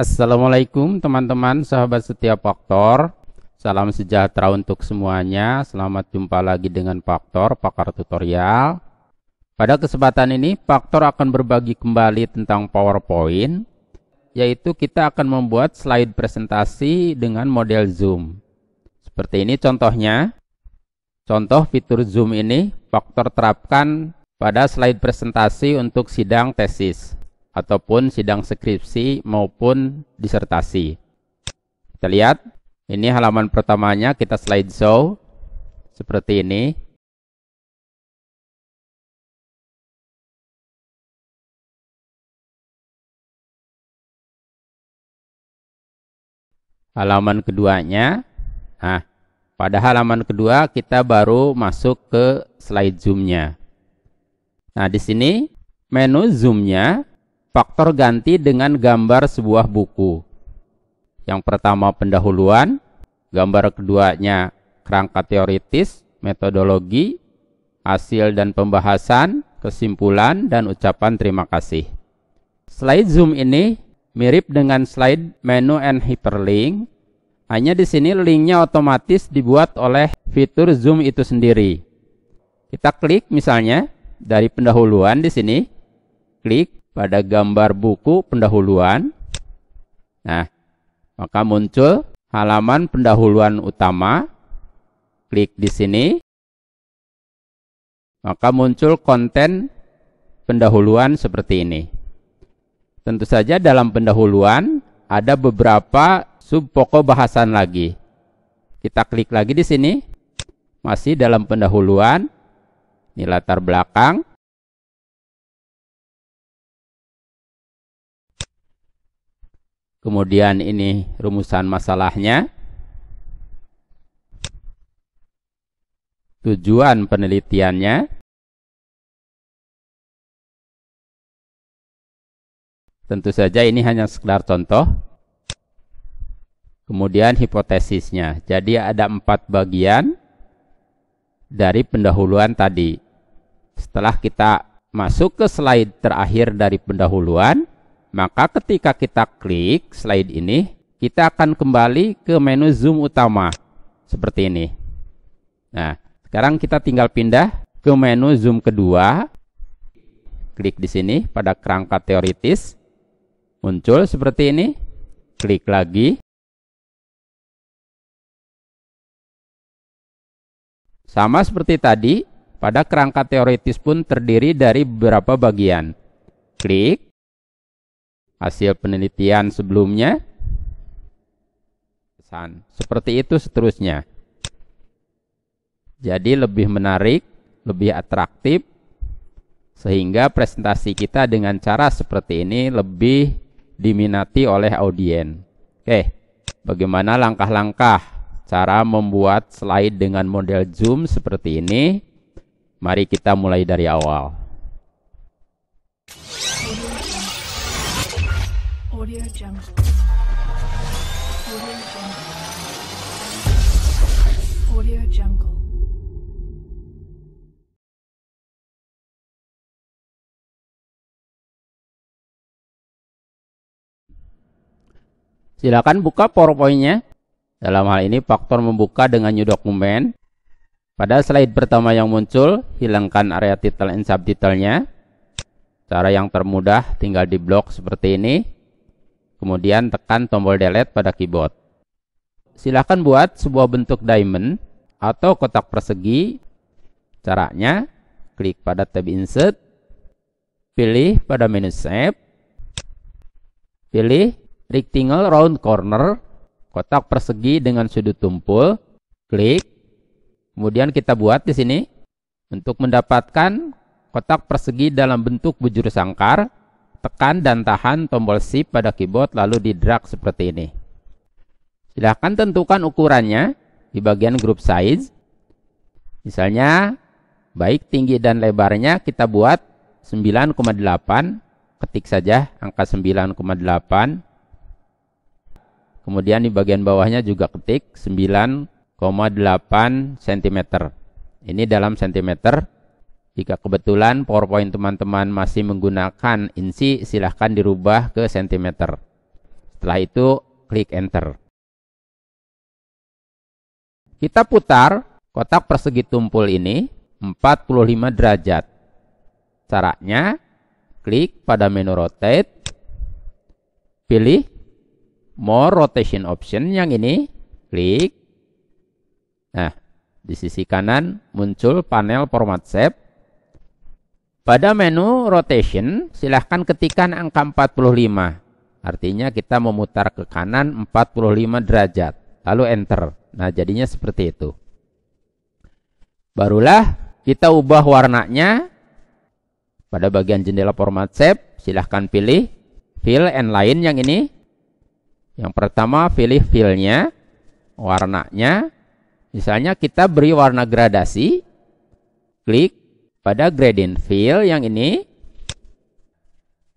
Assalamualaikum teman-teman sahabat setiap faktor Salam sejahtera untuk semuanya Selamat jumpa lagi dengan faktor pakar tutorial pada kesempatan ini, Faktor akan berbagi kembali tentang PowerPoint, yaitu kita akan membuat slide presentasi dengan model Zoom. Seperti ini contohnya. Contoh fitur Zoom ini Faktor terapkan pada slide presentasi untuk sidang tesis ataupun sidang skripsi maupun disertasi. Kita lihat, ini halaman pertamanya kita slide show seperti ini. halaman keduanya. Nah, pada halaman kedua kita baru masuk ke slide zoomnya. Nah, di sini menu zoomnya faktor ganti dengan gambar sebuah buku. Yang pertama pendahuluan, gambar keduanya kerangka teoritis, metodologi, hasil dan pembahasan, kesimpulan, dan ucapan terima kasih. Slide zoom ini Mirip dengan slide menu and hyperlink, hanya di sini linknya otomatis dibuat oleh fitur zoom itu sendiri. Kita klik misalnya dari pendahuluan di sini, klik pada gambar buku pendahuluan. Nah, maka muncul halaman pendahuluan utama. Klik di sini. Maka muncul konten pendahuluan seperti ini. Tentu saja dalam pendahuluan ada beberapa sub pokok bahasan lagi. Kita klik lagi di sini. Masih dalam pendahuluan. Ini latar belakang. Kemudian ini rumusan masalahnya. Tujuan penelitiannya. Tentu saja ini hanya sekedar contoh. Kemudian hipotesisnya. Jadi ada empat bagian dari pendahuluan tadi. Setelah kita masuk ke slide terakhir dari pendahuluan, maka ketika kita klik slide ini, kita akan kembali ke menu zoom utama seperti ini. Nah, sekarang kita tinggal pindah ke menu zoom kedua. Klik di sini pada kerangka teoritis muncul seperti ini. Klik lagi. Sama seperti tadi, pada kerangka teoritis pun terdiri dari beberapa bagian. Klik. Hasil penelitian sebelumnya. Pesan. Seperti itu seterusnya. Jadi lebih menarik, lebih atraktif, sehingga presentasi kita dengan cara seperti ini lebih diminati oleh audien. Oke, bagaimana langkah-langkah cara membuat slide dengan model zoom seperti ini? Mari kita mulai dari awal. Audio, Audio Audio Jungle. Silakan buka PowerPoint-nya. Dalam hal ini faktor membuka dengan new document Pada slide pertama yang muncul, hilangkan area title and subtitlenya. Cara yang termudah tinggal di blok seperti ini. Kemudian tekan tombol delete pada keyboard. silakan buat sebuah bentuk diamond atau kotak persegi. Caranya, klik pada tab insert, pilih pada menu save. pilih rectangle round corner, kotak persegi dengan sudut tumpul, klik. Kemudian kita buat di sini untuk mendapatkan kotak persegi dalam bentuk bujur sangkar, tekan dan tahan tombol shift pada keyboard lalu di drag seperti ini. Silahkan tentukan ukurannya di bagian group size. Misalnya, baik tinggi dan lebarnya kita buat 9,8, ketik saja angka 9,8 Kemudian di bagian bawahnya juga ketik 9,8 cm. Ini dalam cm. Jika kebetulan PowerPoint teman-teman masih menggunakan inci, silahkan dirubah ke cm. Setelah itu, klik Enter. Kita putar kotak persegi tumpul ini 45 derajat. Caranya, klik pada menu Rotate, pilih more rotation option yang ini klik nah di sisi kanan muncul panel format shape pada menu rotation silahkan ketikkan angka 45 artinya kita memutar ke kanan 45 derajat lalu enter nah jadinya seperti itu barulah kita ubah warnanya pada bagian jendela format shape silahkan pilih fill and line yang ini yang pertama pilih filenya, warnanya. Misalnya kita beri warna gradasi. Klik pada gradient fill yang ini.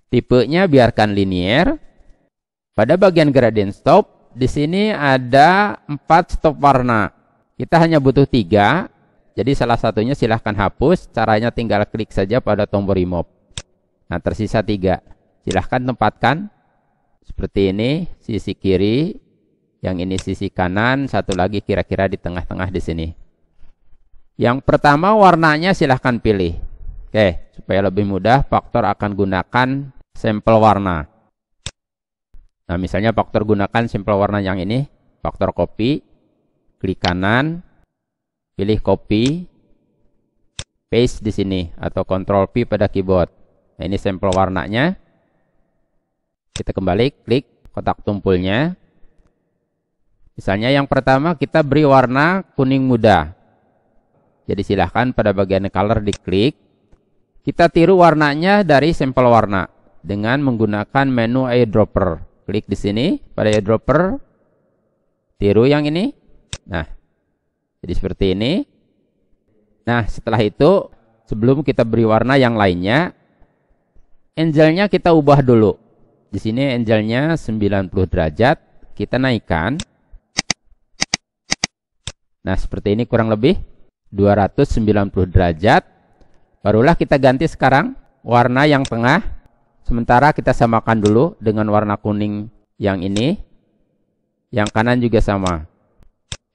Tipenya biarkan linear. Pada bagian gradient stop, di sini ada 4 stop warna. Kita hanya butuh 3. Jadi salah satunya silahkan hapus. Caranya tinggal klik saja pada tombol remove. Nah tersisa 3. Silahkan tempatkan seperti ini sisi kiri yang ini sisi kanan satu lagi kira-kira di tengah-tengah di sini yang pertama warnanya silahkan pilih oke supaya lebih mudah faktor akan gunakan sampel warna nah misalnya faktor gunakan sampel warna yang ini faktor copy klik kanan pilih copy paste di sini atau control P pada keyboard nah, ini sampel warnanya kita kembali klik kotak tumpulnya. Misalnya yang pertama kita beri warna kuning muda. Jadi silahkan pada bagian color diklik. Kita tiru warnanya dari sampel warna dengan menggunakan menu eyedropper. Klik di sini pada eyedropper. Tiru yang ini. Nah, jadi seperti ini. Nah, setelah itu sebelum kita beri warna yang lainnya, angelnya kita ubah dulu. Di sini angelnya 90 derajat, kita naikkan. Nah, seperti ini kurang lebih 290 derajat. Barulah kita ganti sekarang warna yang tengah. Sementara kita samakan dulu dengan warna kuning yang ini. Yang kanan juga sama.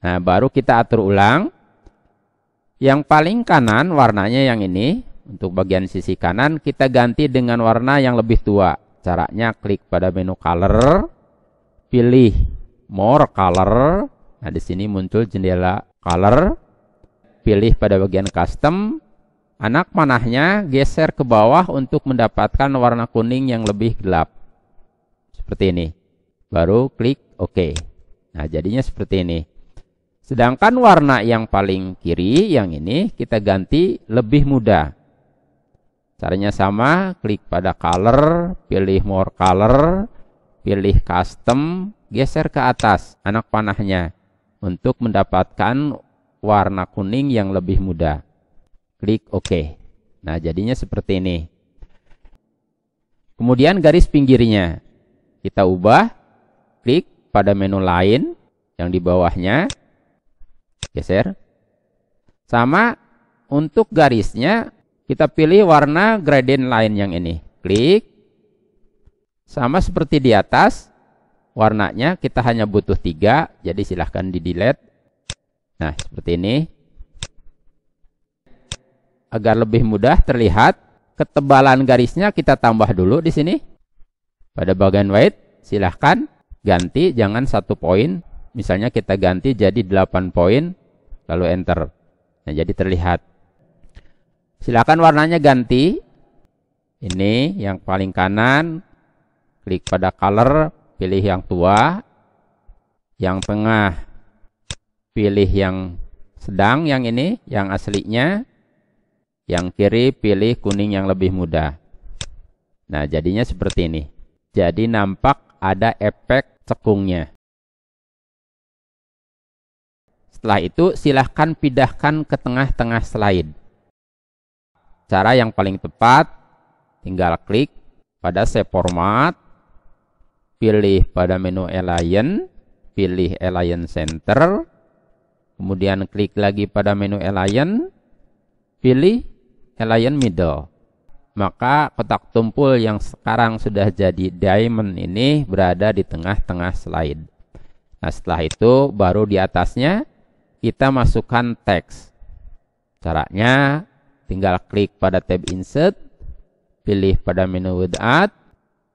Nah, baru kita atur ulang. Yang paling kanan warnanya yang ini. Untuk bagian sisi kanan kita ganti dengan warna yang lebih tua. Caranya klik pada menu color, pilih more color. Nah, di sini muncul jendela color. Pilih pada bagian custom. Anak panahnya geser ke bawah untuk mendapatkan warna kuning yang lebih gelap. Seperti ini. Baru klik OK. Nah, jadinya seperti ini. Sedangkan warna yang paling kiri, yang ini, kita ganti lebih mudah Caranya sama, klik pada color, pilih more color, pilih custom, geser ke atas anak panahnya untuk mendapatkan warna kuning yang lebih muda. Klik OK. Nah, jadinya seperti ini. Kemudian garis pinggirnya kita ubah, klik pada menu lain yang di bawahnya, geser. Sama untuk garisnya kita pilih warna gradient lain yang ini. Klik. Sama seperti di atas, warnanya kita hanya butuh tiga, jadi silahkan di delete. Nah, seperti ini. Agar lebih mudah terlihat, ketebalan garisnya kita tambah dulu di sini. Pada bagian white, silahkan ganti, jangan satu poin. Misalnya kita ganti jadi 8 poin, lalu enter. Nah, jadi terlihat. Silakan warnanya ganti. Ini yang paling kanan, klik pada color, pilih yang tua. Yang tengah, pilih yang sedang, yang ini, yang aslinya. Yang kiri, pilih kuning yang lebih muda. Nah, jadinya seperti ini. Jadi nampak ada efek cekungnya. Setelah itu, silahkan pindahkan ke tengah-tengah slide. Cara yang paling tepat, tinggal klik pada save format, pilih pada menu align, pilih align center, kemudian klik lagi pada menu align, pilih align middle. Maka kotak tumpul yang sekarang sudah jadi diamond ini berada di tengah-tengah slide. Nah setelah itu baru di atasnya kita masukkan teks. Caranya tinggal klik pada tab insert pilih pada menu without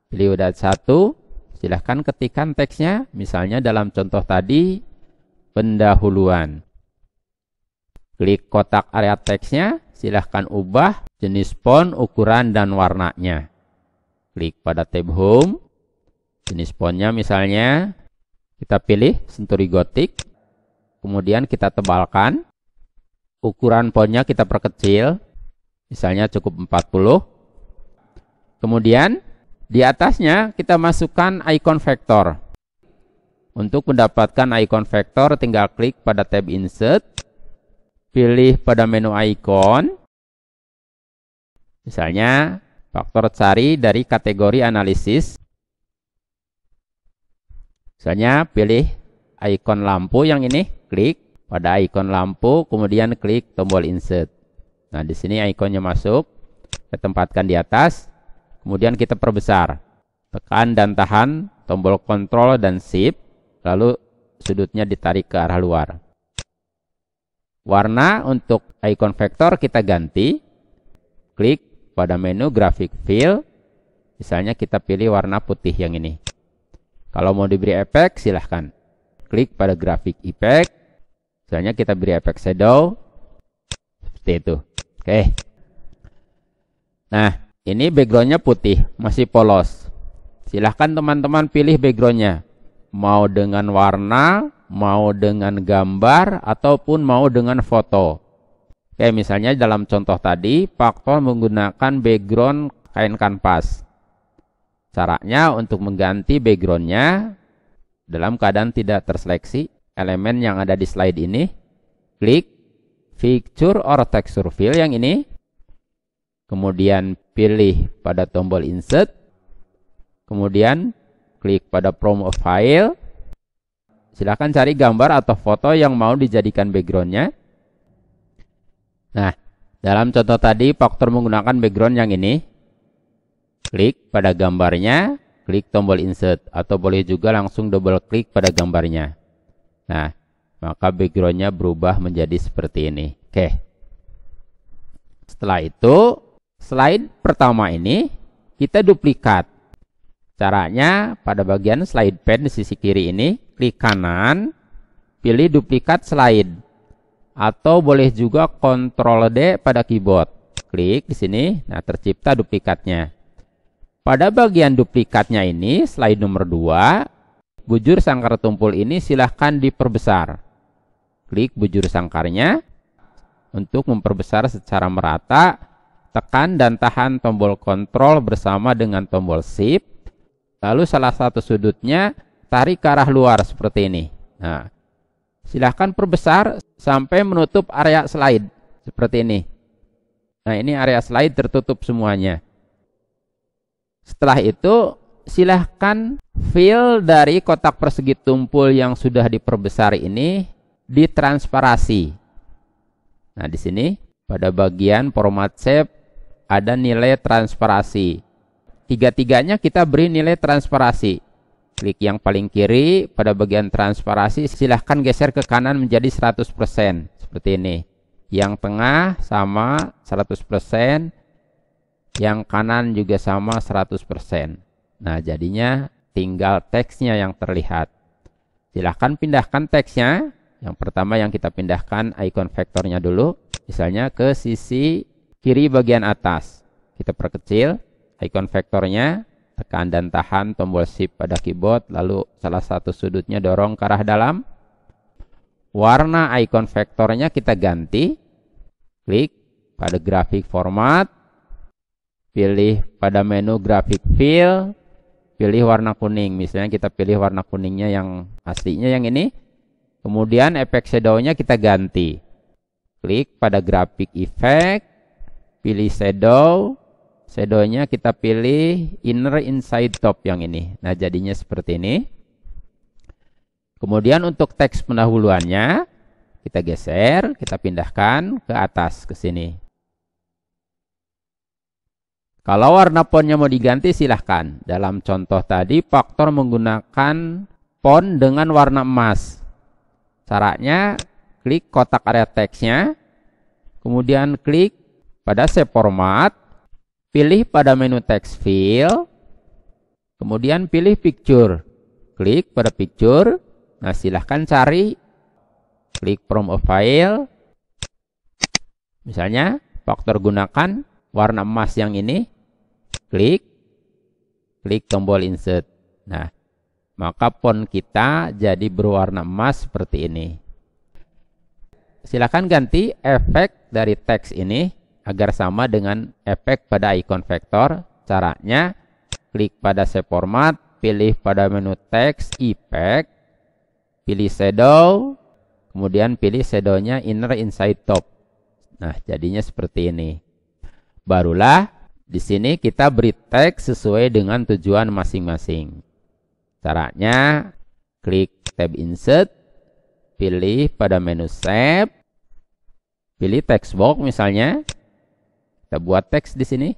pilih without 1 silahkan ketikkan teksnya misalnya dalam contoh tadi pendahuluan klik kotak area teksnya silahkan ubah jenis font ukuran dan warnanya klik pada tab home jenis fontnya misalnya kita pilih Century Gothic kemudian kita tebalkan ukuran fontnya kita perkecil misalnya cukup 40 kemudian di atasnya kita masukkan icon vektor untuk mendapatkan icon vektor tinggal klik pada tab insert pilih pada menu icon misalnya faktor cari dari kategori analisis misalnya pilih icon lampu yang ini klik pada ikon lampu, kemudian klik tombol insert. Nah, di sini ikonnya masuk, kita tempatkan di atas, kemudian kita perbesar. Tekan dan tahan tombol Control dan shift, lalu sudutnya ditarik ke arah luar. Warna untuk ikon vektor kita ganti. Klik pada menu grafik fill, misalnya kita pilih warna putih yang ini. Kalau mau diberi efek silahkan. Klik pada grafik effect, Misalnya kita beri efek shadow seperti itu. Oke. Nah, ini backgroundnya putih, masih polos. Silahkan teman-teman pilih backgroundnya. Mau dengan warna, mau dengan gambar, ataupun mau dengan foto. Oke, misalnya dalam contoh tadi, faktor menggunakan background kain kanvas. Caranya untuk mengganti backgroundnya dalam keadaan tidak terseleksi, elemen yang ada di slide ini klik picture or texture fill yang ini kemudian pilih pada tombol insert kemudian klik pada From a file silahkan cari gambar atau foto yang mau dijadikan backgroundnya nah dalam contoh tadi faktor menggunakan background yang ini klik pada gambarnya klik tombol insert atau boleh juga langsung double klik pada gambarnya Nah, maka backgroundnya berubah menjadi seperti ini. Oke. Setelah itu, slide pertama ini kita duplikat. Caranya pada bagian slide pen di sisi kiri ini, klik kanan, pilih duplikat slide. Atau boleh juga Ctrl D pada keyboard. Klik di sini, nah tercipta duplikatnya. Pada bagian duplikatnya ini, slide nomor 2, bujur sangkar tumpul ini silahkan diperbesar. Klik bujur sangkarnya untuk memperbesar secara merata. Tekan dan tahan tombol kontrol bersama dengan tombol shift. Lalu salah satu sudutnya tarik ke arah luar seperti ini. Nah, silahkan perbesar sampai menutup area slide seperti ini. Nah ini area slide tertutup semuanya. Setelah itu silahkan fill dari kotak persegi tumpul yang sudah diperbesar ini di transparasi. Nah, di sini pada bagian format shape ada nilai transparasi. Tiga-tiganya kita beri nilai transparasi. Klik yang paling kiri pada bagian transparasi silahkan geser ke kanan menjadi 100% seperti ini. Yang tengah sama 100%, yang kanan juga sama 100%. Nah, jadinya tinggal teksnya yang terlihat. Silahkan pindahkan teksnya. Yang pertama yang kita pindahkan icon vektornya dulu. Misalnya ke sisi kiri bagian atas. Kita perkecil icon vektornya. Tekan dan tahan tombol shift pada keyboard. Lalu salah satu sudutnya dorong ke arah dalam. Warna icon vektornya kita ganti. Klik pada grafik format. Pilih pada menu grafik fill pilih warna kuning. Misalnya kita pilih warna kuningnya yang aslinya yang ini. Kemudian efek shadownya kita ganti. Klik pada grafik effect, pilih shadow, shadownya kita pilih inner inside top yang ini. Nah jadinya seperti ini. Kemudian untuk teks pendahuluannya, kita geser, kita pindahkan ke atas ke sini. Kalau warna fontnya mau diganti silahkan. Dalam contoh tadi faktor menggunakan font dengan warna emas. Caranya klik kotak area teksnya, kemudian klik pada save format, pilih pada menu text fill, kemudian pilih picture. Klik pada picture, nah silahkan cari, klik from a file, misalnya faktor gunakan warna emas yang ini, klik klik tombol insert. Nah, maka font kita jadi berwarna emas seperti ini. Silakan ganti efek dari teks ini agar sama dengan efek pada icon vektor. Caranya, klik pada shape format, pilih pada menu teks, effect, pilih shadow, kemudian pilih shadownya inner inside top. Nah, jadinya seperti ini. Barulah di sini kita beri teks sesuai dengan tujuan masing-masing. Caranya, klik tab insert, pilih pada menu save, pilih text box misalnya. Kita buat teks di sini.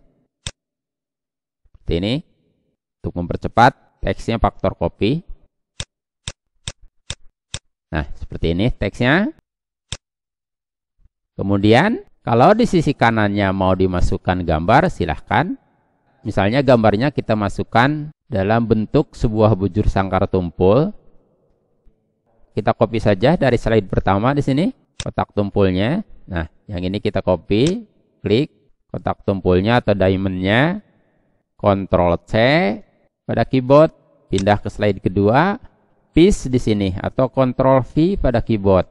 Seperti ini. Untuk mempercepat, teksnya faktor copy. Nah, seperti ini teksnya. Kemudian, kalau di sisi kanannya mau dimasukkan gambar, silahkan. Misalnya gambarnya kita masukkan dalam bentuk sebuah bujur sangkar tumpul. Kita copy saja dari slide pertama di sini, kotak tumpulnya. Nah, yang ini kita copy, klik kotak tumpulnya atau diamondnya, Ctrl C pada keyboard, pindah ke slide kedua, paste di sini atau Ctrl V pada keyboard.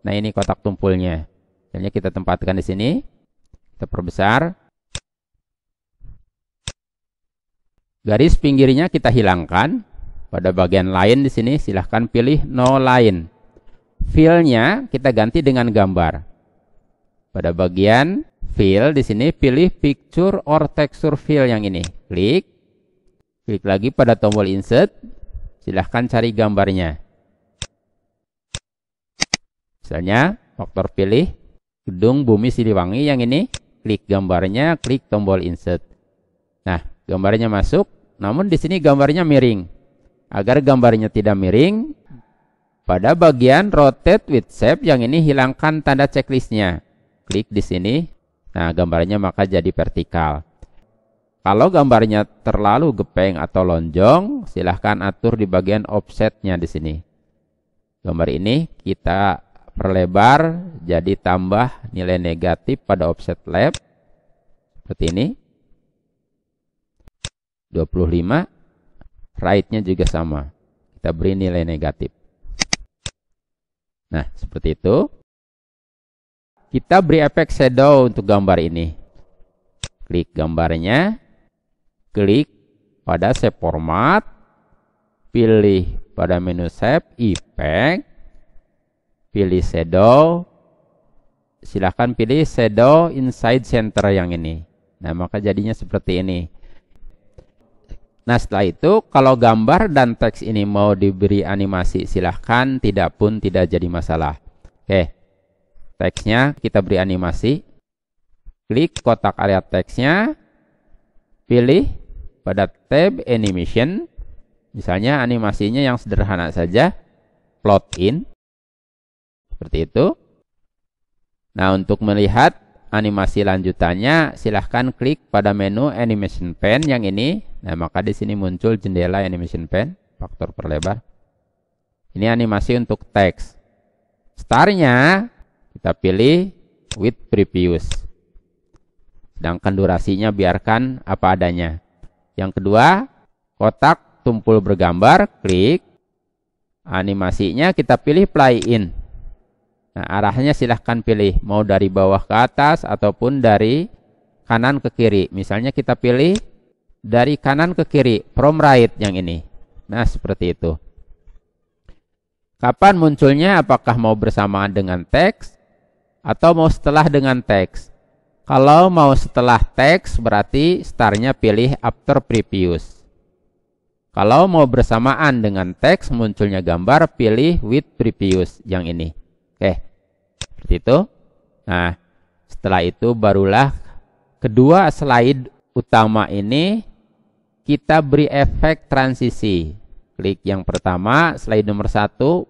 Nah, ini kotak tumpulnya. Misalnya kita tempatkan di sini. Kita perbesar. Garis pinggirnya kita hilangkan. Pada bagian lain di sini silahkan pilih no line. fill kita ganti dengan gambar. Pada bagian fill di sini pilih picture or texture fill yang ini. Klik. Klik lagi pada tombol insert. Silahkan cari gambarnya. Misalnya faktor pilih Gedung Bumi Siliwangi yang ini. Klik gambarnya, klik tombol insert. Nah, gambarnya masuk. Namun di sini gambarnya miring. Agar gambarnya tidak miring, pada bagian rotate with shape yang ini hilangkan tanda checklistnya. Klik di sini. Nah, gambarnya maka jadi vertikal. Kalau gambarnya terlalu gepeng atau lonjong, silahkan atur di bagian offsetnya di sini. Gambar ini kita perlebar jadi tambah nilai negatif pada offset lab seperti ini 25 right-nya juga sama kita beri nilai negatif nah seperti itu kita beri efek shadow untuk gambar ini klik gambarnya klik pada shape format pilih pada menu shape effect pilih shadow silahkan pilih shadow inside center yang ini nah maka jadinya seperti ini nah setelah itu kalau gambar dan teks ini mau diberi animasi silahkan tidak pun tidak jadi masalah oke teksnya kita beri animasi klik kotak area teksnya pilih pada tab animation misalnya animasinya yang sederhana saja plot in seperti itu. Nah, untuk melihat animasi lanjutannya, silahkan klik pada menu Animation Pen yang ini. Nah, maka di sini muncul jendela Animation Pen, faktor perlebar. Ini animasi untuk teks. Starnya kita pilih with previous. Sedangkan durasinya biarkan apa adanya. Yang kedua, kotak tumpul bergambar, klik. Animasinya kita pilih play in. Nah, arahnya silahkan pilih mau dari bawah ke atas ataupun dari kanan ke kiri. Misalnya kita pilih dari kanan ke kiri, from right yang ini. Nah, seperti itu. Kapan munculnya? Apakah mau bersamaan dengan teks atau mau setelah dengan teks? Kalau mau setelah teks berarti startnya pilih after previous. Kalau mau bersamaan dengan teks munculnya gambar, pilih with previous yang ini. Oke, seperti itu. Nah, setelah itu barulah kedua slide utama ini kita beri efek transisi. Klik yang pertama, slide nomor satu,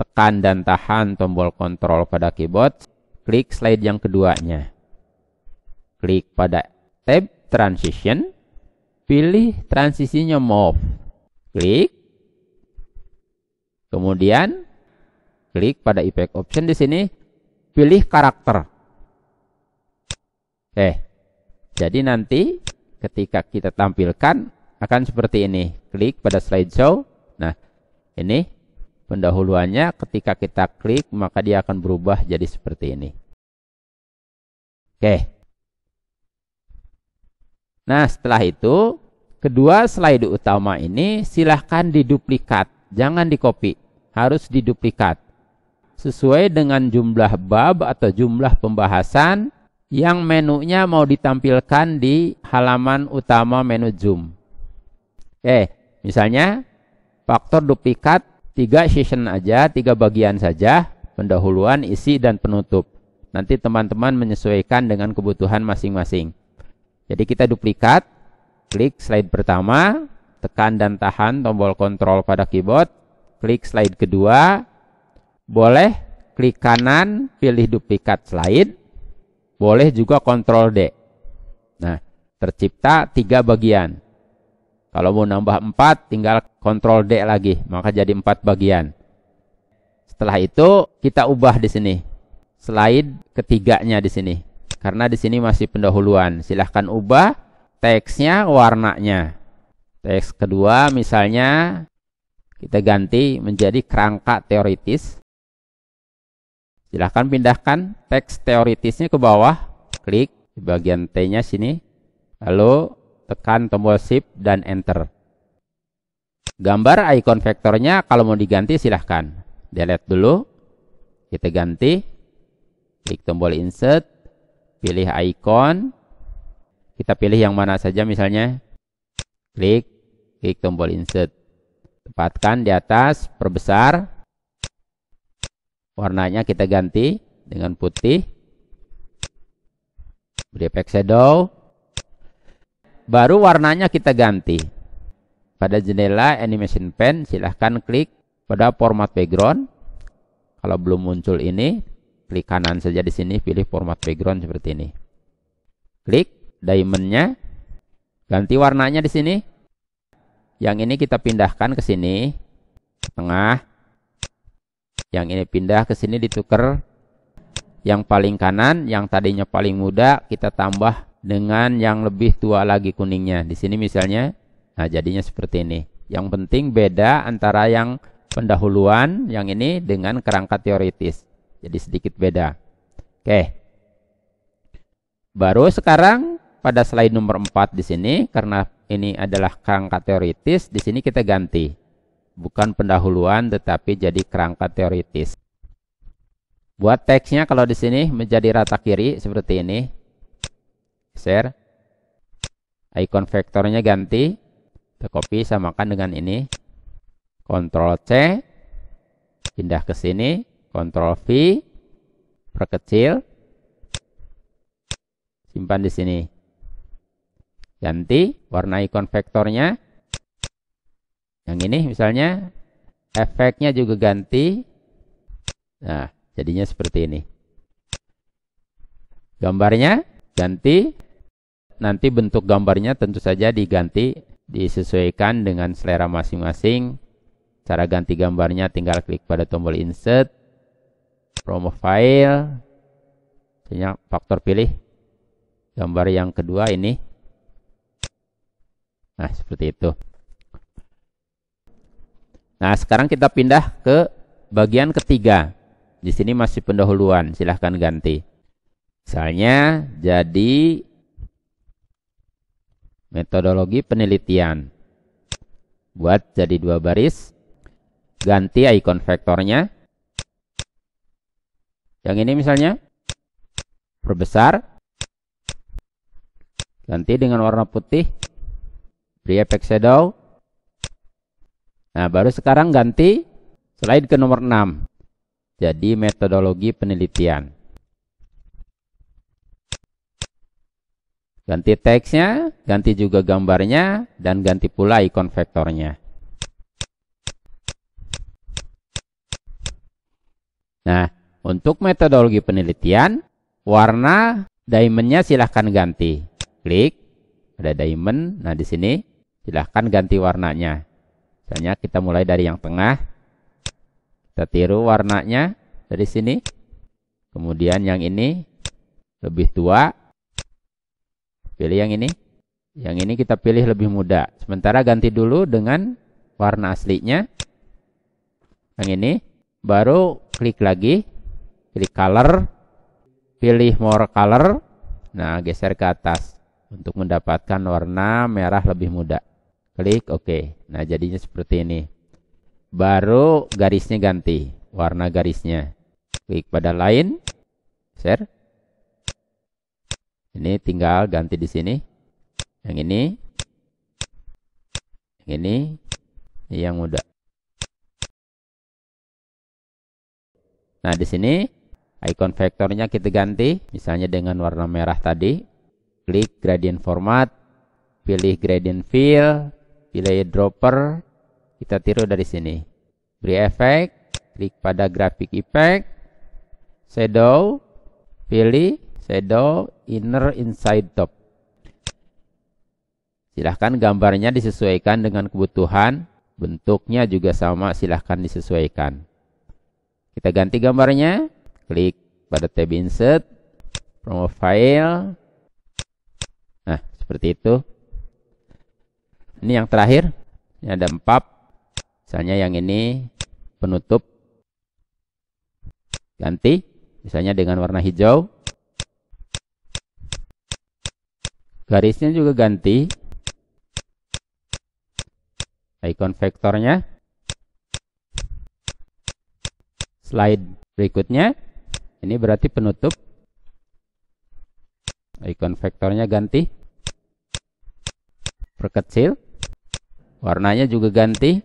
tekan dan tahan tombol kontrol pada keyboard. Klik slide yang keduanya. Klik pada tab transition. Pilih transisinya move. Klik. Kemudian Klik pada Effect option di sini, pilih karakter. Eh, jadi nanti ketika kita tampilkan akan seperti ini. Klik pada Slide Show. Nah, ini pendahuluannya ketika kita klik maka dia akan berubah jadi seperti ini. Oke. Nah, setelah itu kedua slide utama ini silahkan diduplikat, jangan dikopi, harus diduplikat sesuai dengan jumlah bab atau jumlah pembahasan yang menunya mau ditampilkan di halaman utama menu Zoom. Oke, eh, misalnya faktor duplikat tiga session aja, tiga bagian saja, pendahuluan, isi, dan penutup. Nanti teman-teman menyesuaikan dengan kebutuhan masing-masing. Jadi kita duplikat, klik slide pertama, tekan dan tahan tombol kontrol pada keyboard, klik slide kedua, boleh klik kanan, pilih duplikat slide. Boleh juga kontrol D. Nah, tercipta tiga bagian. Kalau mau nambah empat tinggal kontrol D lagi, maka jadi empat bagian. Setelah itu, kita ubah di sini. Slide ketiganya di sini. Karena di sini masih pendahuluan. Silahkan ubah teksnya, warnanya. Teks kedua misalnya, kita ganti menjadi kerangka teoritis. Silahkan pindahkan teks teoritisnya ke bawah, klik di bagian T-nya sini, lalu tekan tombol Shift dan Enter. Gambar icon vektornya kalau mau diganti silahkan. Delete dulu, kita ganti, klik tombol Insert, pilih icon, kita pilih yang mana saja misalnya, klik, klik tombol Insert. tempatkan di atas, perbesar, warnanya kita ganti dengan putih beri efek shadow baru warnanya kita ganti pada jendela animation pen silahkan klik pada format background kalau belum muncul ini klik kanan saja di sini pilih format background seperti ini klik diamondnya ganti warnanya di sini yang ini kita pindahkan ke sini tengah yang ini pindah ke sini ditukar yang paling kanan yang tadinya paling muda kita tambah dengan yang lebih tua lagi kuningnya di sini misalnya nah jadinya seperti ini yang penting beda antara yang pendahuluan yang ini dengan kerangka teoritis jadi sedikit beda oke baru sekarang pada slide nomor 4 di sini karena ini adalah kerangka teoritis di sini kita ganti bukan pendahuluan tetapi jadi kerangka teoritis. Buat teksnya kalau di sini menjadi rata kiri seperti ini. Share. Icon vektornya ganti. Kita copy samakan dengan ini. Ctrl C. Pindah ke sini. Ctrl V. Perkecil. Simpan di sini. Ganti warna icon vektornya. Yang ini misalnya efeknya juga ganti. Nah, jadinya seperti ini. Gambarnya ganti. Nanti bentuk gambarnya tentu saja diganti, disesuaikan dengan selera masing-masing. Cara ganti gambarnya tinggal klik pada tombol insert, promo file, punya faktor pilih gambar yang kedua ini. Nah, seperti itu. Nah, sekarang kita pindah ke bagian ketiga. Di sini masih pendahuluan, silahkan ganti. Misalnya, jadi metodologi penelitian. Buat jadi dua baris, ganti ikon vektornya. Yang ini misalnya, perbesar, ganti dengan warna putih, beri efek shadow, Nah, baru sekarang ganti slide ke nomor 6. Jadi metodologi penelitian. Ganti teksnya, ganti juga gambarnya, dan ganti pula ikon vektornya. Nah, untuk metodologi penelitian, warna diamondnya silahkan ganti. Klik, ada diamond, nah di sini silahkan ganti warnanya. Misalnya kita mulai dari yang tengah. Kita tiru warnanya dari sini. Kemudian yang ini lebih tua. Pilih yang ini. Yang ini kita pilih lebih muda. Sementara ganti dulu dengan warna aslinya. Yang ini. Baru klik lagi. Klik color. Pilih more color. Nah, geser ke atas untuk mendapatkan warna merah lebih muda. Klik OK. Nah, jadinya seperti ini. Baru garisnya ganti warna garisnya. Klik pada lain. Share. Ini tinggal ganti di sini. Yang ini. Yang ini. Yang muda. Nah, di sini icon vektornya kita ganti misalnya dengan warna merah tadi. Klik gradient format, pilih gradient fill, Pilih dropper, kita tiru dari sini. Beri efek, klik pada grafik effect, shadow, pilih shadow inner inside top. Silahkan gambarnya disesuaikan dengan kebutuhan, bentuknya juga sama silahkan disesuaikan. Kita ganti gambarnya, klik pada tab insert, promo file, nah seperti itu. Ini yang terakhir. Ini ada empap. Misalnya yang ini penutup. Ganti. Misalnya dengan warna hijau. Garisnya juga ganti. Icon vektornya. Slide berikutnya. Ini berarti penutup. Icon vektornya ganti. Perkecil warnanya juga ganti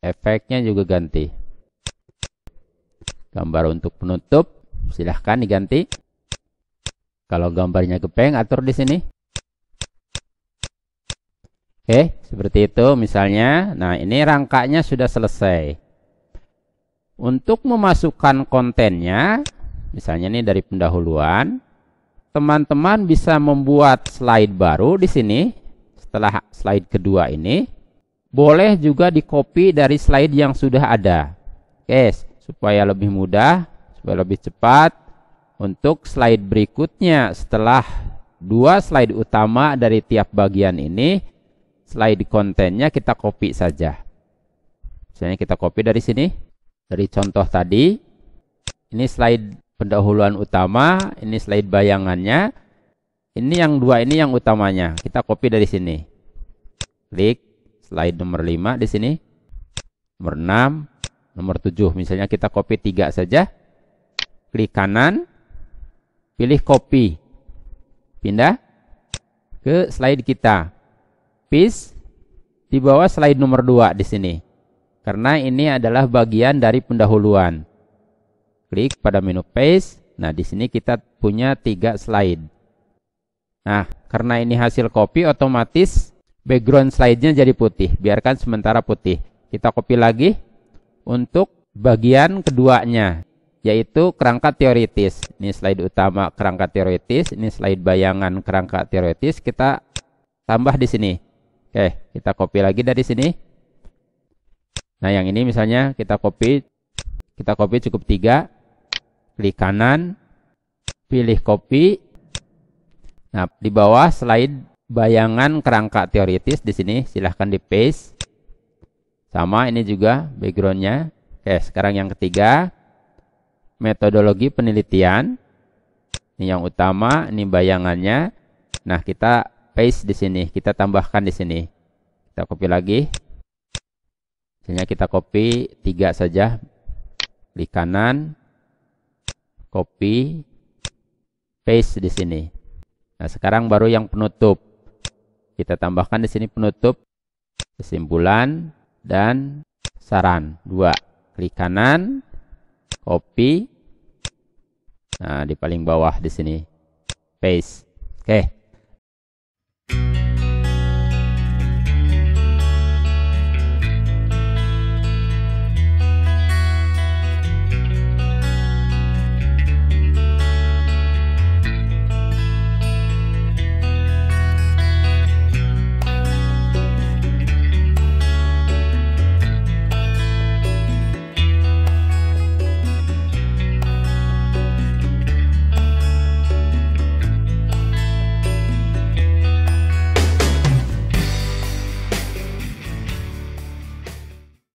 efeknya juga ganti gambar untuk penutup silahkan diganti kalau gambarnya gepeng atur di sini oke seperti itu misalnya nah ini rangkanya sudah selesai untuk memasukkan kontennya misalnya ini dari pendahuluan teman-teman bisa membuat slide baru di sini setelah slide kedua ini boleh juga di copy dari slide yang sudah ada guys supaya lebih mudah supaya lebih cepat untuk slide berikutnya setelah dua slide utama dari tiap bagian ini slide kontennya kita copy saja misalnya kita copy dari sini dari contoh tadi ini slide pendahuluan utama ini slide bayangannya ini yang dua ini yang utamanya. Kita copy dari sini. Klik slide nomor 5 di sini. Nomor 6, nomor 7. Misalnya kita copy tiga saja. Klik kanan. Pilih copy. Pindah ke slide kita. Paste di bawah slide nomor 2 di sini. Karena ini adalah bagian dari pendahuluan. Klik pada menu paste. Nah, di sini kita punya tiga slide Nah, karena ini hasil copy otomatis background slide-nya jadi putih. Biarkan sementara putih. Kita copy lagi untuk bagian keduanya yaitu kerangka teoritis. Ini slide utama kerangka teoritis, ini slide bayangan kerangka teoritis kita tambah di sini. Oke, kita copy lagi dari sini. Nah, yang ini misalnya kita copy kita copy cukup tiga klik kanan, pilih copy, Nah, di bawah slide bayangan kerangka teoritis di sini silahkan di paste. Sama ini juga backgroundnya. Oke, sekarang yang ketiga metodologi penelitian. Ini yang utama, ini bayangannya. Nah, kita paste di sini, kita tambahkan di sini. Kita copy lagi. Misalnya kita copy tiga saja. Klik kanan, copy, paste di sini. Nah, sekarang baru yang penutup. Kita tambahkan di sini penutup, kesimpulan, dan saran. Dua, klik kanan, copy. Nah, di paling bawah di sini, paste. Oke. Okay.